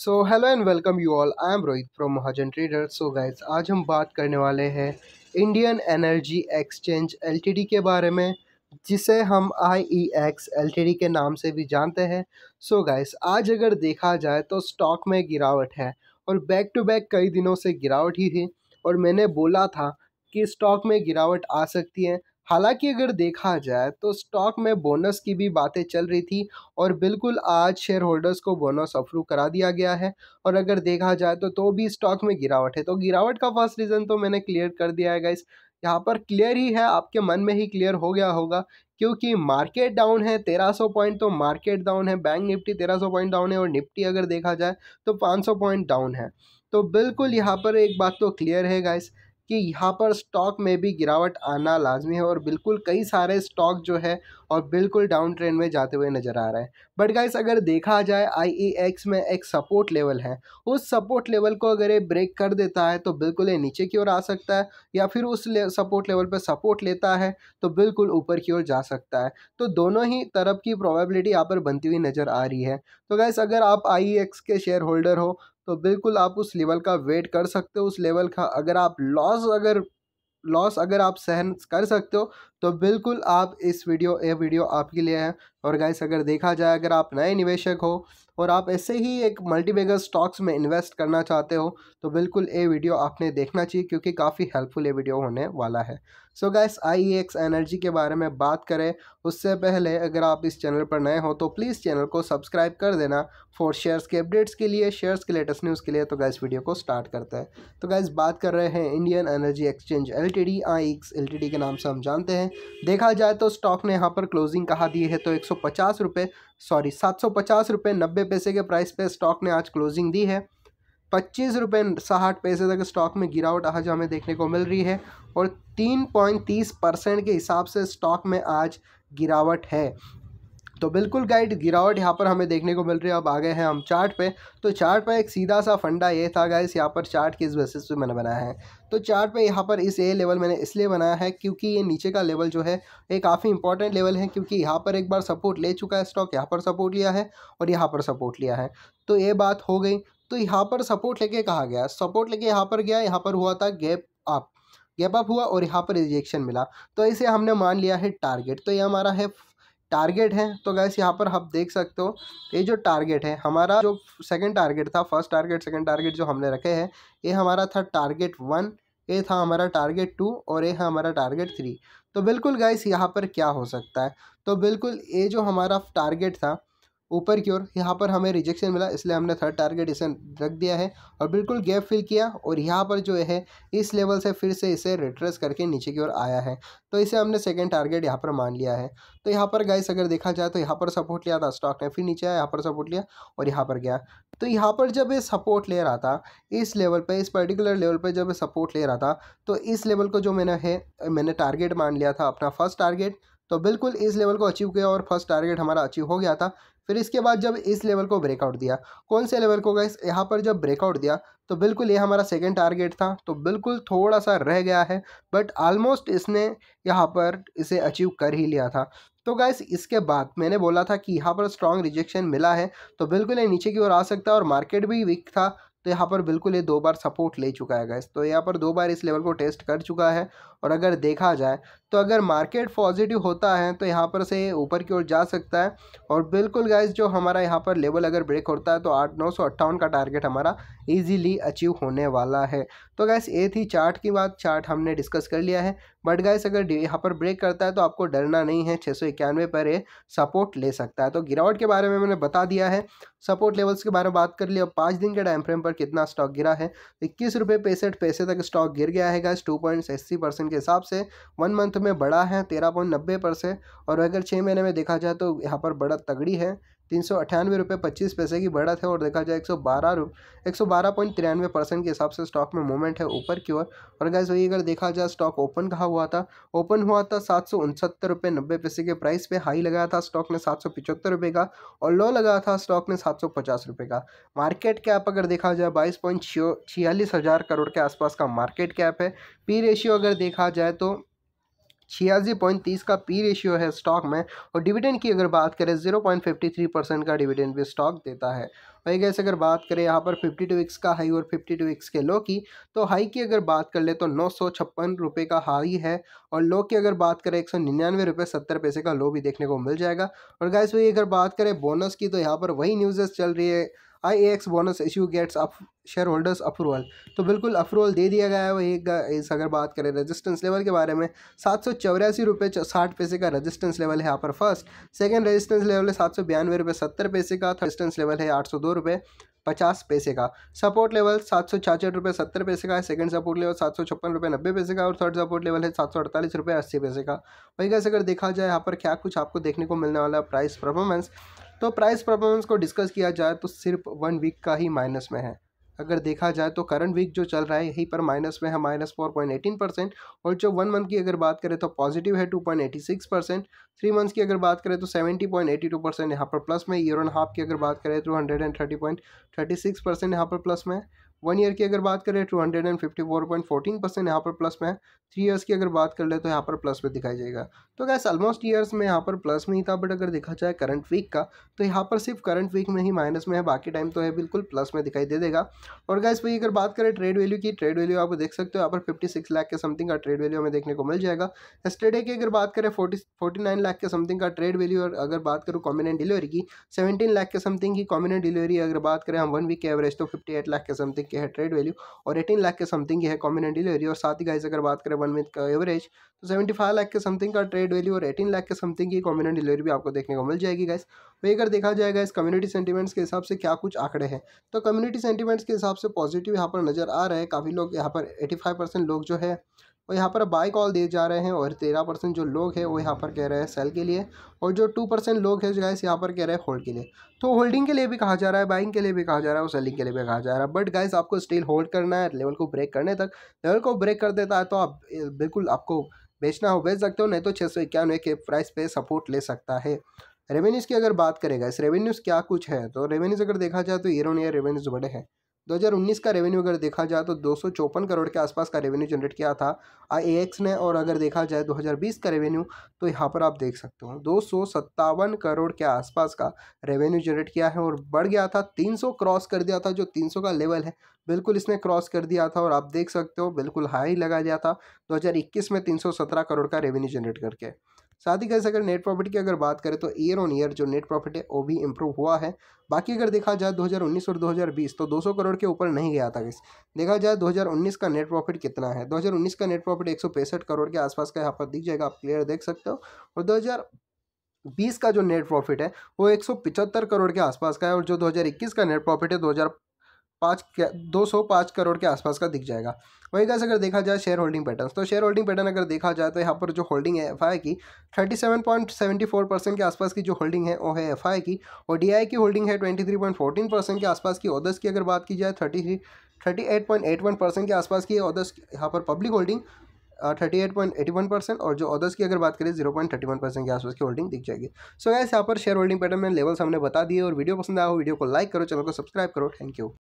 so hello and welcome you all I am Rohit from Mahajan trader so guys आज हम बात करने वाले हैं इंडियन एनर्जी एक्सचेंज एल के बारे में जिसे हम आई ई एक्स एल के नाम से भी जानते हैं सो so आज अगर देखा जाए तो स्टॉक में गिरावट है और बैक टू बैक कई दिनों से गिरावट ही थी और मैंने बोला था कि स्टॉक में गिरावट आ सकती है हालांकि अगर देखा जाए तो स्टॉक में बोनस की भी बातें चल रही थी और बिल्कुल आज शेयर होल्डर्स को बोनस अप्रूव करा दिया गया है और अगर देखा जाए तो तो भी स्टॉक में गिरावट है तो गिरावट का फर्स्ट रीज़न तो मैंने क्लियर कर दिया है गाइस यहाँ पर क्लियर ही है आपके मन में ही क्लियर हो गया होगा क्योंकि मार्केट डाउन है 1300 पॉइंट तो मार्केट डाउन है बैंक निफ्टी 1300 पॉइंट डाउन है और निफ्टी अगर देखा जाए तो 500 पॉइंट डाउन है तो बिल्कुल यहाँ पर एक बात तो क्लियर है गाइस कि यहाँ पर स्टॉक में भी गिरावट आना लाजमी है और बिल्कुल कई सारे स्टॉक जो है और बिल्कुल डाउन ट्रेंड में जाते हुए नज़र आ रहे हैं बट गाइस अगर देखा जाए आई e में एक सपोर्ट लेवल है उस सपोर्ट लेवल को अगर ये ब्रेक कर देता है तो बिल्कुल ये नीचे की ओर आ सकता है या फिर उस ले, सपोर्ट लेवल पर सपोर्ट लेता है तो बिल्कुल ऊपर की ओर जा सकता है तो दोनों ही तरफ की प्रॉबेबिलिटी यहाँ पर बनती हुई नज़र आ रही है तो गैस अगर आप आई e के शेयर होल्डर हो तो बिल्कुल आप उस लेवल का वेट कर सकते हो उस लेवल का अगर आप लॉस अगर लॉस अगर आप सहन कर सकते हो तो बिल्कुल आप इस वीडियो ये वीडियो आपके लिए है और गाइस अगर देखा जाए अगर आप नए निवेशक हो और आप ऐसे ही एक मल्टीबेगर स्टॉक्स में इन्वेस्ट करना चाहते हो तो बिल्कुल ये वीडियो आपने देखना चाहिए क्योंकि काफ़ी हेल्पफुल ये वीडियो होने वाला है so guys I X energy के बारे में बात करें उससे पहले अगर आप इस चैनल पर नए हो तो प्लीज़ चैनल को सब्सक्राइब कर देना फॉर शेयर्स के अपडेट्स के लिए शेयर्स के लेटेस्ट न्यूज़ के लिए तो गैस वीडियो को स्टार्ट करते हैं तो गैस बात कर रहे हैं Indian energy exchange L T D I X L T D के नाम से हम जानते हैं देखा जाए तो स्टॉक ने यहाँ पर क्लोजिंग कहा दी है तो एक सौ पचास रुपये सॉरी सात सौ पचास रुपये नब्बे पैसे के प्राइस पे स्टॉक ने आज क्लोजिंग दी है पच्चीस रुपये साठ पैसे तक स्टॉक में गिरावट आज हमें देखने को मिल रही है और तीन पॉइंट तीस परसेंट के हिसाब से स्टॉक में आज गिरावट है तो बिल्कुल गाइड गिरावट यहाँ पर हमें देखने को मिल रही है अब आ गए हैं हम चार्ट पे तो चार्ट पे एक सीधा सा फंडा ये था गाइस यहाँ पर चार्ट किस बेसिस पे मैंने बनाया है तो चार्ट पे यहाँ पर इस ए लेवल मैंने इसलिए बनाया है क्योंकि ये नीचे का लेवल जो है ये काफ़ी इंपॉर्टेंट लेवल है क्योंकि यहाँ पर एक बार सपोर्ट ले चुका है स्टॉक यहाँ पर सपोर्ट लिया है और यहाँ पर सपोर्ट लिया है तो ये बात हो गई तो यहाँ पर सपोर्ट लेके कहा गया सपोर्ट लेके यहाँ पर गया यहाँ पर हुआ था गैप अप गैप अप हुआ और यहाँ पर रिजेक्शन मिला तो इसे हमने मान लिया है टारगेट तो ये हमारा है टारगेट है तो गैस यहाँ पर आप देख सकते हो ये जो टारगेट है हमारा जो सेकंड टारगेट था फर्स्ट टारगेट सेकंड टारगेट जो हमने रखे हैं ये हमारा था टारगेट वन ये था हमारा टारगेट टू और ये है हमारा टारगेट थ्री तो बिल्कुल गैस यहाँ पर क्या हो सकता है तो बिल्कुल ये जो हमारा टारगेट था ऊपर की ओर यहाँ पर हमें रिजेक्शन मिला इसलिए हमने थर्ड टारगेट इसे रख दिया है और बिल्कुल गैप फिल किया और यहाँ पर जो है इस लेवल से फिर से इसे रिट्रेस करके नीचे की ओर आया है तो इसे हमने सेकेंड टारगेट यहाँ पर मान लिया है तो यहाँ पर गाइस अगर देखा जाए तो यहाँ पर सपोर्ट लिया था स्टॉक ने फिर नीचे आया यहाँ पर सपोर्ट लिया और यहाँ पर गया तो यहाँ पर जब ये सपोर्ट ले रहा था इस लेवल पर इस पर्टिकुलर लेवल पर जब सपोर्ट ले रहा था तो इस लेवल को जो मैंने है मैंने टारगेट मान लिया था अपना फर्स्ट टारगेट तो बिल्कुल इस लेवल को अचीव किया और फर्स्ट टारगेट हमारा अचीव हो गया था फिर इसके बाद जब इस लेवल को ब्रेकआउट दिया कौन से लेवल को गए यहाँ पर जब ब्रेकआउट दिया तो बिल्कुल ये हमारा सेकेंड टारगेट था तो बिल्कुल थोड़ा सा रह गया है बट आलमोस्ट इसने यहाँ पर इसे अचीव कर ही लिया था तो गाइस इसके बाद मैंने बोला था कि यहाँ पर स्ट्रॉन्ग रिजेक्शन मिला है तो बिल्कुल ये नीचे की ओर आ सकता है और मार्केट भी वीक था तो यहाँ पर बिल्कुल ये दो बार सपोर्ट ले चुका है गैस तो यहाँ पर दो बार इस लेवल को टेस्ट कर चुका है और अगर देखा जाए तो अगर मार्केट पॉजिटिव होता है तो यहाँ पर से ऊपर की ओर जा सकता है और बिल्कुल गैस जो हमारा यहाँ पर लेवल अगर ब्रेक होता है तो आठ नौ सौ अट्ठावन का टारगेट हमारा ईजिली अचीव होने वाला है तो गैस ये थी चार्ट की बात चार्ट हमने डिस्कस कर लिया है बट गाइस अगर यहाँ पर ब्रेक करता है तो आपको डरना नहीं है छः पर ये सपोर्ट ले सकता है तो गिरावट के बारे में मैंने बता दिया है सपोर्ट लेवल्स के बारे में बात कर लिया पाँच दिन के टाइम फ्रेम पर कितना स्टॉक गिरा है इक्कीस रुपये पैंसठ पैसे तक स्टॉक गिर गया है गाइस टू पॉइंट अस्सी परसेंट के हिसाब से वन मंथ में बड़ा है तेरह पॉइंट नब्बे परसेंट और अगर छः महीने में देखा जाए तो यहाँ पर बड़ा तगड़ी है तीन सौ अठानवे रुपये पच्चीस पैसे की बढ़त है और देखा जाए एक सौ बारह रु एक सौ बारह पॉइंट तिरानवे परसेंट के हिसाब से स्टॉक में मूवमेंट है ऊपर की ओर और, गैस वही अगर देखा जाए स्टॉक ओपन कहा हुआ था ओपन हुआ था सात सौ उनसत्तर रुपये नब्बे पैसे के प्राइस पे हाई लगाया था स्टॉक ने सात सौ पिचहत्तर रुपये का और लो लगाया था स्टॉक ने सात सौ पचास रुपये का मार्केट कैप अगर देखा जाए बाईस पॉइंट छियालीस हज़ार करोड़ के आसपास का मार्केट कैप है पी रेशियो अगर देखा जाए तो छियासी पॉइंट तीस का पी रेशियो है स्टॉक में और डिविडेंड की अगर बात करें zero point fifty three percent का डिविडेंड भी स्टॉक देता है वही गैस अगर बात करें यहाँ पर फिफ्टी टू वीक्स का हाई और फिफ्टी टू वीक्स के लो की तो हाई की अगर बात कर ले तो नौ सौ छप्पन रुपये का हाई है और लो की अगर बात करें एक सौ निन्यानवे रुपये सत्तर पैसे का लो भी देखने को मिल जाएगा और गैस वही अगर बात करें बोनस की तो यहाँ पर वही न्यूज़ चल रही है I X bonus issue gets up share holders approval तो बिल्कुल अप्रूवल दे दिया गया है वही इस अगर बात करें रेजिस्टेंस लेवल के बारे में सात सौ चौरासी रुपये साठ पैसे का रेजिस्टेंस लेवल है यहाँ पर फर्स्ट सेकेंड रेजिस्टेंस लेवल है सात सौ बयानवे रुपये सत्तर पैसे का रजिस्टेंस लेवल है आठ सौ दो रुपये पचास पैसे का सपोर्ट लेवल सात सौ छाछठ रुपये सत्तर पैसे का है सेकंड सपोर्ट लेवल सात सौ छप्पन रुपये नब्बे पैसे का और थर्ड सपोर्ट लेवल है सात सौ अड़तालीस रुपये अस्सी पैसे का वही कैसे अगर देखा जाए यहाँ पर क्या कुछ आपको देखने को मिलने वाला प्राइस परफॉर्मेंस तो प्राइस परफॉर्मेंस को डिस्कस किया जाए तो सिर्फ वन वीक का ही माइनस में है अगर देखा जाए तो करंट वीक जो चल रहा है यहीं पर माइनस में है minus four point eighteen percent और जो वन मंथ की अगर बात करें तो पॉजिटिव है two point eighty six percent three months की अगर बात करें तो seventy point eighty two percent यहाँ पर प्लस में ईयर एंड हाफ की अगर बात करें तो hundred and thirty point thirty six percent यहाँ पर प्लस में वन ईयर की अगर बात करें two hundred and fifty four point fourteen percent यहाँ पर प्लस में है थ्री ईयर्स की अगर बात कर ले तो यहाँ पर प्लस में दिखाई जाएगा तो गैस ऑलमोस्ट ईयर्स में यहाँ पर प्लस में ही था बट अगर देखा जाए करंट वीक का तो यहाँ पर सिर्फ करंट वीक में ही माइनस में है बाकी टाइम तो है बिल्कुल प्लस में दिखाई दे देगा और गैस वही अगर बात करें ट्रेड वैल्यू की ट्रेड वैल्यू आप देख सकते हो यहाँ पर फिफ्टी सिक्स लाख के समथिंग का ट्रेड वैल्यू हमें देखने को मिल जाएगा एस्टेडे की अगर बात करें फोर्टी फोर्टी नाइन लाख के समथिंग का ट्रेड वैल्यू और अगर बात करूँ कॉम्बिनेंट डिलीवरी की सेवेंटीन लाख के समथिंग की कॉम्बिनेंट डिलीवरी अगर बात करें हम वन वीक के एवरेज तो फिफ्टी एट लाख के समथिंग लाख की है ट्रेड वैल्यू और एटीन लाख के समथिंग की है कॉमन डील वैल्यू और साथ ही गाइज अगर बात करें वन मंथ तो का एवरेज तो सेवेंटी फाइव लाख के समथिंग का ट्रेड वैल्यू और एटीन लाख के समथिंग की कॉमन डिलीवरी भी आपको देखने को मिल जाएगी गाइस वही अगर देखा जाएगा इस कम्युनिटी सेंटीमेंट्स के हिसाब से क्या कुछ आंकड़े हैं तो कम्युनिटी सेंटीमेंट्स के हिसाब से पॉजिटिव यहाँ पर नजर आ रहा है काफ़ी लोग यहाँ पर एटी फाइव परसेंट लोग जो है और यहाँ पर बाइक ऑल दिए जा रहे हैं और तेरह परसेंट जो लोग हैं वो यहाँ पर कह रहे हैं सेल के लिए और जो टू परसेंट लोग हैं गाइस यहाँ पर कह रहे हैं होल्ड के लिए तो होल्डिंग के लिए भी कहा जा रहा है बाइंग के लिए भी कहा जा रहा है और सेलिंग के लिए भी कहा जा रहा है बट गाइस आपको स्टिल होल्ड करना है लेवल को ब्रेक करने तक लेवल को ब्रेक कर देता है तो आप बिल्कुल आपको बेचना हो बेच सकते हो नहीं तो छः सौ इक्यानवे के प्राइस पे सपोर्ट ले सकता है रेवेन्यूज़ की अगर बात करेगा इस रेवेन्यूज़ क्या कुछ है तो रेवेन्यूज़ अगर देखा जाए तो ईयर ऑन ईयर रेवेन्यूज़ बड़े हैं 2019 का रेवेन्यू अगर देखा जाए तो दो करोड़ के आसपास का रेवेन्यू जनरेट किया था आई ने और अगर देखा जाए 2020 का रेवेन्यू तो यहाँ पर आप देख सकते हो दो करोड़ के आसपास का रेवेन्यू जनरेट किया है और बढ़ गया था 300 क्रॉस कर दिया था जो 300 का लेवल है बिल्कुल इसने क्रॉस कर दिया था और आप देख सकते हो बिल्कुल हाई लगा दिया था दो में तीन करोड़ का रेवेन्यू जनरेट करके साथ ही कैसे अगर नेट प्रॉफिट की अगर बात करें तो ईयर ऑन ईयर जो नेट प्रॉफिट है वो भी इम्प्रूव हुआ है बाकी अगर देखा जाए 2019 और 2020 तो 200 करोड़ के ऊपर नहीं गया था इस देखा जाए 2019 का नेट प्रॉफिट कितना है 2019 का नेट प्रॉफिट एक करोड़ के आसपास का यहाँ पर दिख जाएगा आप क्लियर देख सकते हो और दो बीस का जो नेट प्रॉफिट है वो एक करोड़ के आसपास का है और जो 2021 का नेट प्रॉफिट है पाँच दो सौ पाँच करोड़ के आसपास का दिख जाएगा वही गैस अगर देखा जाए शेयर होल्डिंग पैटर्न तो शेयर होल्डिंग पैटर्न अगर देखा जाए तो यहाँ पर जो होल्डिंग है एफ की thirty seven point seventy four percent के आसपास की जो होल्डिंग है वो है एफ की और डी की होल्डिंग है twenty three point fourteen percent के आसपास की ओदस की अगर बात की जाए thirty three thirty eight point eight one percent के आसपास की ओदस यहाँ पर public holding thirty eight point eighty one percent और जो अदर्स की अगर बात करें zero point thirty one percent के आसपास की होल्डिंग दिख जाएगी सो गैस यहाँ पर शेयर होल्डिंग पैटर्न में लेवल्स हमने बता दिए और वीडियो पसंद आया हो वीडियो को लाइक करो चैनल को सब्सक्राइब करो थैंक यू